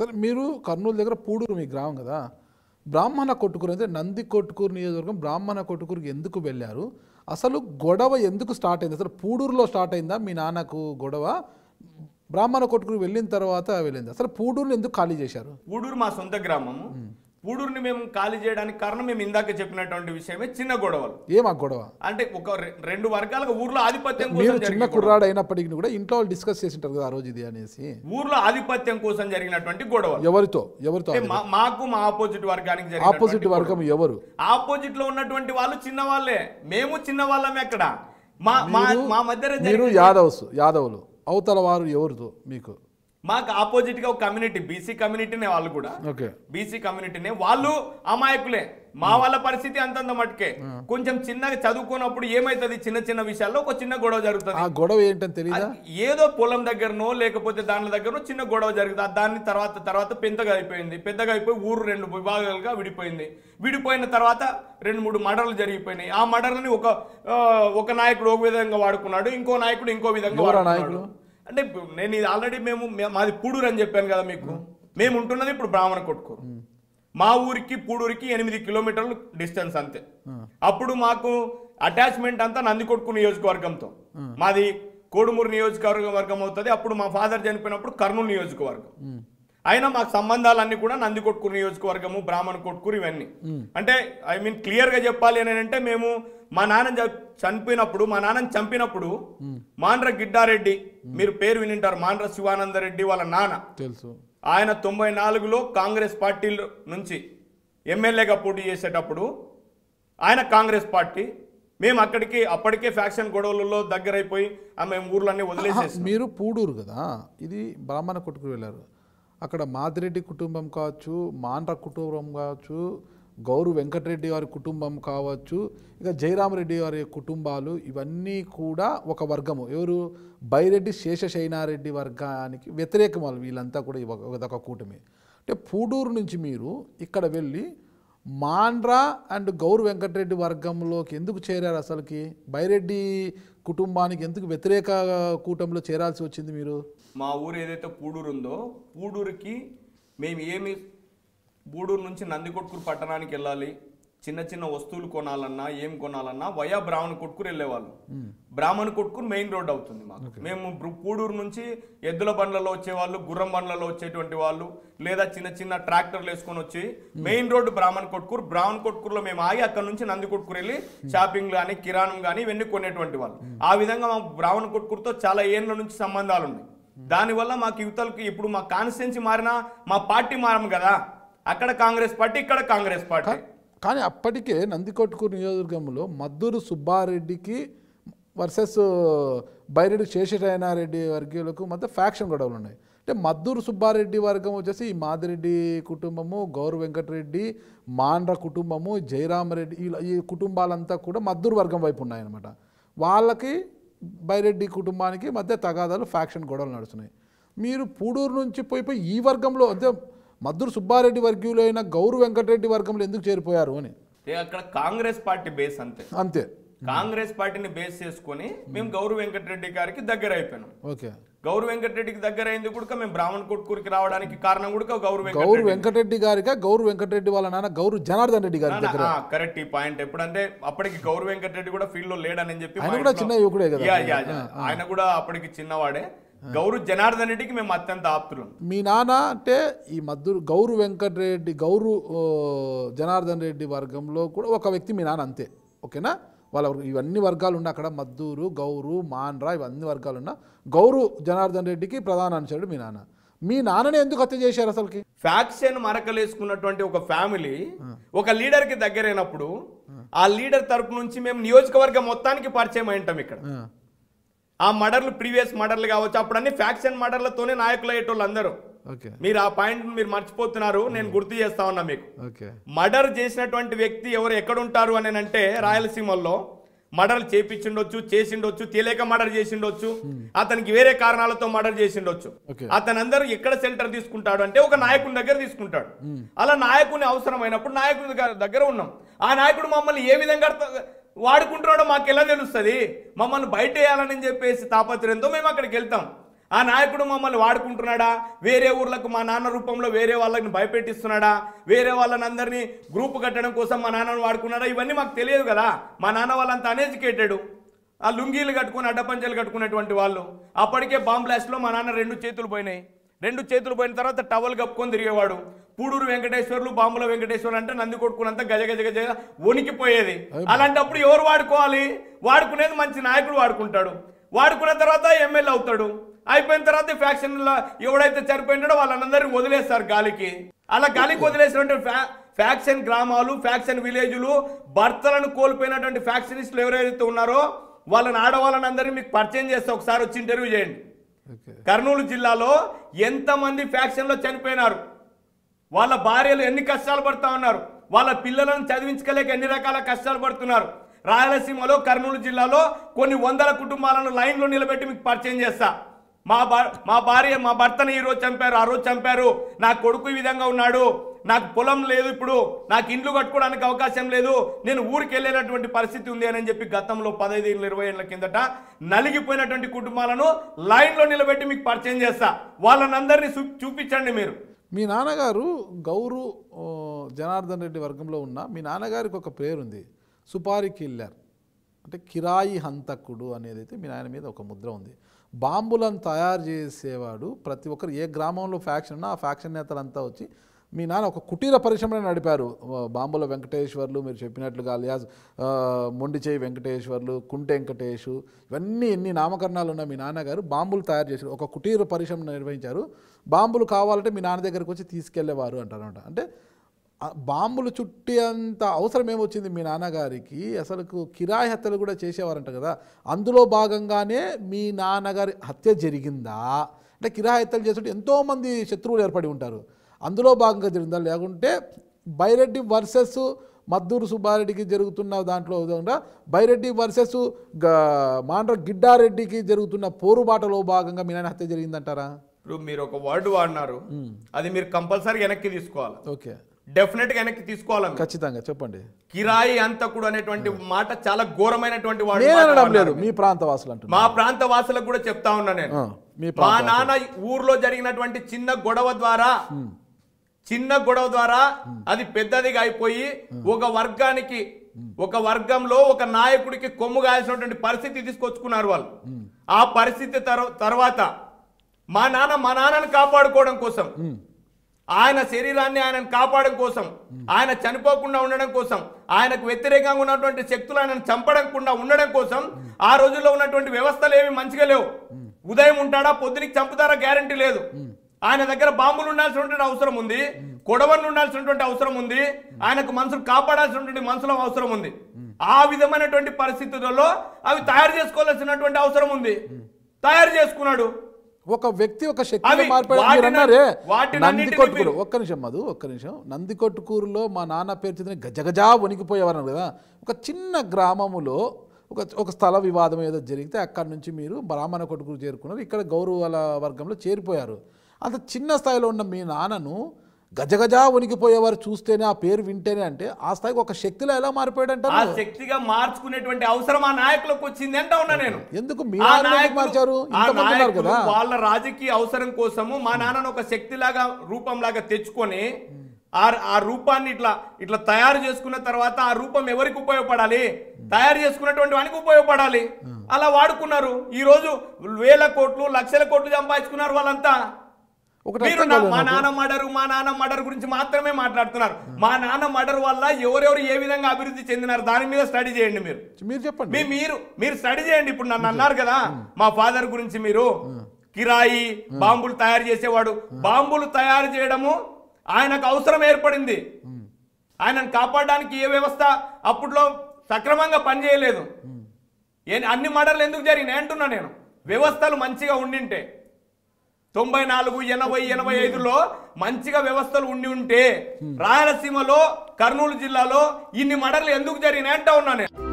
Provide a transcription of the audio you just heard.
సరే మీరు కర్నూలు దగ్గర పూడూరు మీ గ్రామం కదా బ్రాహ్మణ కొట్టుకూరు అంటే నంది కొట్టుకూరు నియోజకవర్గం బ్రాహ్మణ కొట్టుకూరుకి ఎందుకు వెళ్ళారు అసలు గొడవ ఎందుకు స్టార్ట్ అయింది అసలు పూడూరులో స్టార్ట్ అయిందా మీ నాన్నకు గొడవ బ్రాహ్మణ కొట్టుకూరు వెళ్ళిన తర్వాత వెళ్ళింది అసలు పూడూరుని ఎందుకు ఖాళీ చేశారు పూడూరు మా సొంత గ్రామము పూడూరుని మేము ఖాళీ చేయడానికి కారణం మేము ఇందాక చెప్పినటువంటి విషయమే చిన్న గొడవలు ఏమా గొడవ అంటే ఒక రెండు వర్గాలకు ఊర్లో ఆధిపత్యం కోసం చిన్న కుర్రాడు అయినప్పటికీ కూడా ఇంట్లో వాళ్ళు డిస్కస్ చేసింటారు కదా ఆ రోజు ఇది అనేసి ఊర్లో ఆధిపత్యం కోసం జరిగినటువంటి గొడవ ఎవరితో ఎవరితో మాకు మా ఆపోజిట్ వర్గానికి ఆపోజిట్ వర్గం ఎవరు ఆపోజిట్ లో ఉన్నటువంటి వాళ్ళు చిన్న వాళ్ళే మేము చిన్న వాళ్ళమే అక్కడ మా మా మధ్య మీరు యాదవ్స్ యాదవులు అవతల వారు ఎవరితో మీకు మాకు ఆపోజిట్ గా ఒక కమ్యూనిటీ బీసీ కమ్యూనిటీనే వాళ్ళు కూడా బీసీ కమ్యూనిటీనే వాళ్ళు అమాయకులే మా hmm. వాళ్ళ పరిస్థితి అంతంత మటుకే hmm. కొంచెం చిన్నగా చదువుకున్నప్పుడు ఏమైతుంది చిన్న చిన్న విషయాల్లో ఒక చిన్న గొడవ జరుగుతుంది గొడవ ఏదో పొలం దగ్గరనో లేకపోతే దాని దగ్గరనో చిన్న గొడవ జరుగుతుంది దాని తర్వాత తర్వాత పెద్దగా అయిపోయింది పెద్దగా అయిపోయి ఊరు రెండు విభాగాలుగా విడిపోయింది విడిపోయిన తర్వాత రెండు మూడు మడర్లు జరిగిపోయినాయి ఆ మర్డర్లని ఒక ఒక నాయకుడు ఒక విధంగా వాడుకున్నాడు ఇంకో నాయకుడు ఇంకో విధంగా వాడుకున్నాడు అంటే నేను ఇది ఆల్రెడీ మేము మాది పూడూరు అని చెప్పాను కదా మీకు మేము ఉంటున్నది ఇప్పుడు బ్రాహ్మణ కొట్టుకూరు మా ఊరికి పూడూరికి ఎనిమిది కిలోమీటర్లు డిస్టెన్స్ అంతే అప్పుడు మాకు అటాచ్మెంట్ అంతా నంది కొట్టుకు నియోజకవర్గంతో మాది కోడుమూరు నియోజకవర్గం వర్గం అవుతుంది అప్పుడు మా ఫాదర్ చనిపోయినప్పుడు కర్నూలు నియోజకవర్గం అయినా మాకు సంబంధాలన్నీ కూడా నందికొట్కూరు నియోజకవర్గము బ్రాహ్మణ కొట్కూరు ఇవన్నీ అంటే ఐ మీన్ క్లియర్గా చెప్పాలి అని అంటే మేము మా నాన్న చనిపోయినప్పుడు మా నాన్నని చంపినప్పుడు మాండ్ర గిడ్డారెడ్డి మీరు పేరు వినింటారు మాండ్ర శివానందరెడ్డి వాళ్ళ నాన్న తెలుసు ఆయన తొంభై నాలుగులో కాంగ్రెస్ పార్టీ నుంచి ఎమ్మెల్యేగా పోటీ చేసేటప్పుడు ఆయన కాంగ్రెస్ పార్టీ మేము అక్కడికి అప్పటికే ఫ్యాక్షన్ గొడవలలో దగ్గరైపోయి మేము ఊర్లన్నీ వదిలేసేసి మీరు పూడూరు కదా ఇది బ్రాహ్మణ కొట్టుకు వెళ్ళారు అక్కడ మాదిరెడ్డి కుటుంబం కావచ్చు మాన్ర కుటుంబం కావచ్చు గౌరు వెంకటరెడ్డి గారి కుటుంబం కావచ్చు ఇక జయరామరెడ్డి గారి కుటుంబాలు ఇవన్నీ కూడా ఒక వర్గము ఎవరు బైరెడ్డి శేషశైనారెడ్డి వర్గానికి వ్యతిరేకం వీళ్ళంతా కూడా ఒక కూటమి అంటే పూడూరు నుంచి మీరు ఇక్కడ వెళ్ళి మాండ్రా అండ్ గౌరు వెంకటరెడ్డి వర్గంలోకి ఎందుకు చేరారు అసలుకి బైరెడ్డి కుటుంబానికి ఎందుకు వ్యతిరేక కూటమిలో చేరాల్సి వచ్చింది మీరు మా ఊరు ఏదైతే పూడూరు ఉందో పూడూరుకి మేము ఏమి పూడూరు నుంచి నందికొట్కూరు పట్టణానికి వెళ్ళాలి చిన్న చిన్న వస్తువులు కొనాలన్నా ఏం కొనాలన్నా వయా బ్రాహ్మణ కొట్టుకుని వెళ్ళేవాళ్ళు బ్రాహ్మణ కొట్టుకుని మెయిన్ రోడ్ అవుతుంది మాకు మేము పూడూరు నుంచి ఎద్దుల బండ్లలో వచ్చేవాళ్ళు గుర్రం బండ్లలో వచ్చేటువంటి వాళ్ళు లేదా చిన్న చిన్న ట్రాక్టర్లు వేసుకొని వచ్చి మెయిన్ రోడ్ బ్రాహ్మణ కొట్టుకురు బ్రాహ్మణ కొట్టుకూరులో మేము ఆగి అక్కడ నుంచి నంది కొట్టుకుని వెళ్ళి షాపింగ్ కానీ కిరాణం కానీ ఇవన్నీ కొనేటువంటి వాళ్ళు ఆ విధంగా మా బ్రాహ్మణ కొట్టుకూరుతో చాలా ఏళ్ళ నుంచి సంబంధాలు ఉన్నాయి దానివల్ల మాకు యువతలకు ఇప్పుడు మా కాన్స్టిట్యున్సీ మారినా మా పార్టీ మారం కదా అక్కడ కాంగ్రెస్ పార్టీ ఇక్కడ కాంగ్రెస్ పార్టీ కానీ అప్పటికే నందికొట్కూరు నియోజకవర్గంలో మద్దూరు సుబ్బారెడ్డికి వర్సెస్ బైరెడ్డి శేషరాయనారెడ్డి వర్గీయులకు మధ్య ఫ్యాక్షన్ గొడవలు ఉన్నాయి అంటే మద్దూరు సుబ్బారెడ్డి వర్గం వచ్చేసి ఈ మాదిరెడ్డి కుటుంబము గౌరవ వెంకటరెడ్డి మాండ్ర కుటుంబము జయరామరెడ్డి ఈ కుటుంబాలంతా కూడా మద్దూరు వర్గం వైపు ఉన్నాయన్నమాట వాళ్ళకి బైరెడ్డి కుటుంబానికి మధ్య తగాదాలు ఫ్యాక్షన్ గొడవలు నడుస్తున్నాయి మీరు పూడూరు నుంచి పోయిపోయి ఈ వర్గంలో అంటే మద్దురు సుబ్బారెడ్డి వర్గీయులు అయిన గౌరు వెంకటరెడ్డి వర్గంలో ఎందుకు చేరిపోయారు అని అక్కడ కాంగ్రెస్ పార్టీ బేస్ అంతే అంతే కాంగ్రెస్ పార్టీని బేస్ చేసుకుని మేము గౌరవ వెంకటరెడ్డి గారికి దగ్గర అయిపోయినాం ఓకే గౌరవ వెంకటరెడ్డికి దగ్గర అయింది కూడా మేము బ్రాహ్మణ్ కొట్టుకూరికి రావడానికి కారణం కూడా గౌరవ గౌరవ వెంకటరెడ్డి గారిగా గౌరవ వెంకటరెడ్డి వాళ్ళ నాన్న గౌరవ జనార్దన్ రెడ్డి గారి దగ్గర కరెక్ట్ ఈ పాయింట్ ఎప్పుడంటే అప్పటికి గౌరవ వెంకటరెడ్డి కూడా ఫీల్డ్ లో లేడని చెప్పి ఆయన కూడా చిన్న యువకుడే కదా ఆయన కూడా అప్పటికి చిన్నవాడే గౌరు జనార్దన్ రెడ్డికి మేము అత్యంత ఆప్తులు మీ నాన్న అంటే ఈ మద్దురు గౌరు వెంకటరెడ్డి గౌరు జనార్దన్ రెడ్డి వర్గంలో కూడా ఒక వ్యక్తి మీ నాన్న అంతే ఓకేనా వాళ్ళ ఇవన్నీ వర్గాలు ఉన్నా అక్కడ మద్దూరు గౌరు మాన్రా ఇవన్నీ వర్గాలు ఉన్న గౌరు జనార్దన్ రెడ్డికి ప్రధాన అంశాడు మీ నాన్న మీ నాన్నని ఎందుకు హత్య చేశారు అసలుకి ఫ్యాక్షన్ మరకలేసుకున్నటువంటి ఒక ఫ్యామిలీ ఒక లీడర్ కి దగ్గరైనప్పుడు ఆ లీడర్ తరపు నుంచి మేము నియోజకవర్గం మొత్తానికి పరిచయం అయింటాం ఇక్కడ ఆ మర్డర్లు ప్రీవియస్ మర్డర్లు కావచ్చు అప్పుడు అన్ని ఫ్యాక్షన్ మర్డర్లతోనే నాయకులు అయ్యేటోళ్ళు అందరూ మీరు ఆ పాయింట్ మీరు మర్చిపోతున్నారు నేను hmm. గుర్తు చేస్తా ఉన్నా మీకు మర్డర్ చేసినటువంటి వ్యక్తి ఎవరు ఎక్కడుంటారు అని అంటే hmm. రాయలసీమల్లో మర్డర్ చేపించిండొచ్చు చేసిండొచ్చు తెలియక మర్డర్ చేసిండొచ్చు hmm. అతనికి వేరే కారణాలతో మర్డర్ చేసిండొచ్చు అతనందరూ ఎక్కడ సెంటర్ తీసుకుంటాడు అంటే ఒక నాయకుని దగ్గర తీసుకుంటాడు అలా నాయకుని అవసరమైనప్పుడు నాయకుని దగ్గర ఉన్నాం ఆ నాయకుడు మమ్మల్ని ఏ విధంగా వాడుకుంటున్నాడో మాకు ఎలా తెలుస్తుంది మమ్మల్ని బయట వేయాలని చెప్పేసి తాపత్రయంతో మేము అక్కడికి వెళ్తాం ఆ నాయకుడు మమ్మల్ని వాడుకుంటున్నాడా వేరే ఊర్లకు మా నాన్న రూపంలో వేరే వాళ్ళని భయపెట్టిస్తున్నాడా వేరే వాళ్ళని అందరినీ గ్రూప్ కట్టడం కోసం మా నాన్నను వాడుకున్నాడా ఇవన్నీ మాకు తెలియదు కదా మా నాన్న వాళ్ళంత అనెడ్యుకేటెడ్ ఆ లుంగీలు కట్టుకుని అడ్డపంచలు కట్టుకున్నటువంటి వాళ్ళు అప్పటికే బాంబ్లాస్ట్లో మా నాన్న రెండు చేతులు పోయినాయి రెండు చేతులు పోయిన తర్వాత టవల్ కప్పుకొని తిరిగేవాడు పూడూరు వెంకటేశ్వర్లు బాంబుల వెంకటేశ్వర్లు అంటే నంది కొట్టుకున్నంత గజ గజ గజ వణికిపోయేది అలాంటప్పుడు ఎవరు వాడుకోవాలి వాడుకునేది మంచి నాయకుడు వాడుకుంటాడు వాడుకున్న తర్వాత ఎమ్మెల్యే అవుతాడు అయిపోయిన తర్వాత ఫ్యాక్షన్ ఎవడైతే చనిపోయినాడో వాళ్ళందరినీ వదిలేస్తారు గాలికి అలా గాలికి వదిలేసినటువంటి ఫ్యా ఫ్యాక్షన్ గ్రామాలు ఫ్యాక్షన్ విలేజులు భర్తలను కోల్పోయినటువంటి ఫ్యాక్షనిస్టులు ఎవరైతే ఉన్నారో వాళ్ళని ఆడవాళ్ళని అందరినీ మీకు పరిచయం చేస్తే ఒకసారి వచ్చి ఇంటర్వ్యూ చేయండి కర్నూలు జిల్లాలో ఎంతమంది ఫ్యాక్షన్లో చనిపోయినారు వాళ్ళ భార్యలు ఎన్ని కష్టాలు పడుతూ ఉన్నారు వాళ్ళ పిల్లలను చదివించుకోలేక ఎన్ని రకాల కష్టాలు పడుతున్నారు రాయలసీమలో కర్నూలు జిల్లాలో కొన్ని వందల కుటుంబాలను లైన్లో నిలబెట్టి మీకు పరిచయం చేస్తా మా మా భార్య మా భర్తను ఈరోజు చంపారు ఆ రోజు చంపారు నా కొడుకు ఈ విధంగా ఉన్నాడు నాకు పొలం లేదు ఇప్పుడు నాకు ఇండ్లు కట్టుకోవడానికి అవకాశం లేదు నేను ఊరికి వెళ్ళేటటువంటి పరిస్థితి ఉంది అని చెప్పి గతంలో పదహైదు ఏళ్ళు ఇరవై ఏళ్ళ కిందట నలిగిపోయినటువంటి కుటుంబాలను లైన్లో నిలబెట్టి మీకు పరిచయం చేస్తా వాళ్ళనందరినీ చూపించండి మీరు మీ నాన్నగారు గౌరు జనార్దన్ రెడ్డి వర్గంలో ఉన్న మీ నాన్నగారికి ఒక పేరుంది సుపారి కిల్లర్ అంటే కిరాయి హంతకుడు అనేది అయితే మీ నాయన మీద ఒక ముద్ర ఉంది బాంబులను తయారు చేసేవాడు ప్రతి ఒక్కరు ఏ గ్రామంలో ఫ్యాక్షన్ ఉన్నా ఆ ఫ్యాక్షన్ నేతలంతా వచ్చి మీ నాన్న ఒక కుటీర పరిశ్రమనే నడిపారు బాంబుల వెంకటేశ్వర్లు మీరు చెప్పినట్లుగా అలియాజ్ మొండిచేయి వెంకటేశ్వర్లు కుంటె వెంకటేశు ఇవన్నీ ఎన్ని నామకరణాలు ఉన్న మీ నాన్నగారు బాంబులు తయారు చేశారు ఒక కుటీర పరిశ్రమ నిర్వహించారు బాంబులు కావాలంటే మీ నాన్న దగ్గరకు వచ్చి తీసుకెళ్లేవారు అంటారనమాట అంటే బాంబులు చుట్టి అంత అవసరం ఏమొచ్చింది మీ నాన్నగారికి అసలు కిరాయి హత్యలు కూడా చేసేవారంట కదా అందులో భాగంగానే మీ నాన్నగారి హత్య జరిగిందా అంటే కిరాయి హత్యలు చేస్తుంటే ఎంతోమంది శత్రువులు ఏర్పడి ఉంటారు అందులో భాగంగా జరిగిందా లేకుంటే బైరెడ్డి వర్సెస్ మద్దూరు సుబ్బారెడ్డికి జరుగుతున్న దాంట్లో విధంగా బైరెడ్డి వర్సెస్ మాండ్ర గిడ్డారెడ్డికి జరుగుతున్న పోరుబాటలో భాగంగా మీనాయన హత్య జరిగిందంటారా ఇప్పుడు మీరు ఒక వర్డ్ వాడినారు అది మీరు కంపల్సరీ వెనక్కి తీసుకోవాలి ఓకే డెఫినెట్ గా వెనక్కి తీసుకోవాలి ఖచ్చితంగా చెప్పండి కిరాయి అంతకుడు అనేటువంటి మాట చాలా ఘోరమైనటువంటి వాడు మీ ప్రాంత వాసులు మా ప్రాంత వాసులకు కూడా చెప్తా ఉన్నా నేను మా నాన్న ఊర్లో జరిగినటువంటి చిన్న గొడవ ద్వారా చిన్న గొడవ ద్వారా అది పెద్దదిగా అయిపోయి ఒక వర్గానికి ఒక వర్గంలో ఒక నాయకుడికి కొమ్ము కాల్సినటువంటి పరిస్థితి తీసుకొచ్చుకున్నారు వాళ్ళు ఆ పరిస్థితి తర్వాత మా నాన్న మా నాన్నను కాపాడుకోవడం కోసం ఆయన శరీరాన్ని ఆయనను కాపాడడం కోసం ఆయన చనిపోకుండా ఉండడం కోసం ఆయనకు వ్యతిరేకంగా ఉన్నటువంటి శక్తులు ఆయనను చంపడంకుండా ఉండడం కోసం ఆ రోజుల్లో ఉన్నటువంటి వ్యవస్థలు ఏమి మంచిగా లేవు ఉదయం ఉంటాడా పొద్దునికి చంపుతారా గ్యారంటీ లేదు ఆయన దగ్గర బాంబులు ఉండాల్సినటువంటి అవసరం ఉంది కొడవలు ఉండాల్సినటువంటి అవసరం ఉంది ఆయనకు మనసులు కాపాడాల్సినటువంటి మనసులో అవసరం ఉంది ఆ విధమైనటువంటి పరిస్థితులలో అవి తయారు చేసుకోవాల్సినటువంటి అవసరం ఉంది తయారు చేసుకున్నాడు ఒక వ్యక్తి ఒక శక్తిని మార్పాడే ఒక్క నిమిషం మధు ఒక్క నిమిషం నందికొట్టుకూరులో మా నాన్న పేరు చెందిన గజగజా వణికిపోయేవారు కదా ఒక చిన్న గ్రామములో ఒక ఒక స్థల వివాదం ఏదో జరిగితే అక్కడి నుంచి మీరు బ్రాహ్మణ కొట్టుకు చేరుకున్నారు ఇక్కడ గౌరవాల వర్గంలో చేరిపోయారు అంత చిన్న స్థాయిలో ఉన్న మీ నాన్నను గజగజా ఉనికిపోయేవారు చూస్తేనే ఆ పేరు వింటేనే అంటే ఆ స్థాయికి ఒక శక్తిలో ఎలా మారిపోయాడంట ఆ శక్తిగా మార్చుకునేటువంటి అవసరం ఆ నాయకులకు వచ్చింది అంటా ఉన్నా నేను ఎందుకు మీ మార్చారు వాళ్ళ రాజకీయ అవసరం కోసము మా నాన్నను ఒక శక్తిలాగా రూపంలాగా తెచ్చుకొని ఆ ఆ రూపాన్ని ఇట్లా ఇట్లా తయారు చేసుకున్న తర్వాత ఆ రూపం ఎవరికి ఉపయోగపడాలి తయారు చేసుకున్నటువంటి వానికి ఉపయోగపడాలి అలా వాడుకున్నారు ఈరోజు వేల కోట్లు లక్షల కోట్లు సంపాదించుకున్నారు వాళ్ళంతా మీరు మా నాన్న మర్డర్ మా నాన్న మడర్ గురించి మాత్రమే మాట్లాడుతున్నారు మా నాన్న మర్డర్ వల్ల ఎవరెవరు ఏ విధంగా అభివృద్ధి చెందినారు దాని మీద స్టడీ చేయండి మీరు మీరు చెప్పండి మీరు మీరు స్టడీ చేయండి ఇప్పుడు నన్ను అన్నారు కదా మా ఫాదర్ గురించి మీరు కిరాయి బాంబులు తయారు చేసేవాడు బాంబులు తయారు చేయడము ఆయనకు అవసరం ఏర్పడింది ఆయనను కాపాడడానికి ఏ వ్యవస్థ అప్పట్లో సక్రమంగా పనిచేయలేదు అన్ని మడర్లు ఎందుకు జరిగినాయి అంటున్నా నేను వ్యవస్థలు మంచిగా ఉండింటే తొంభై నాలుగు ఎనభై ఎనభై ఐదులో మంచిగా వ్యవస్థలు ఉండి ఉంటే రాయలసీమలో కర్నూలు జిల్లాలో ఇన్ని మడర్లు ఎందుకు జరిగినాయి అంటా ఉన్నాను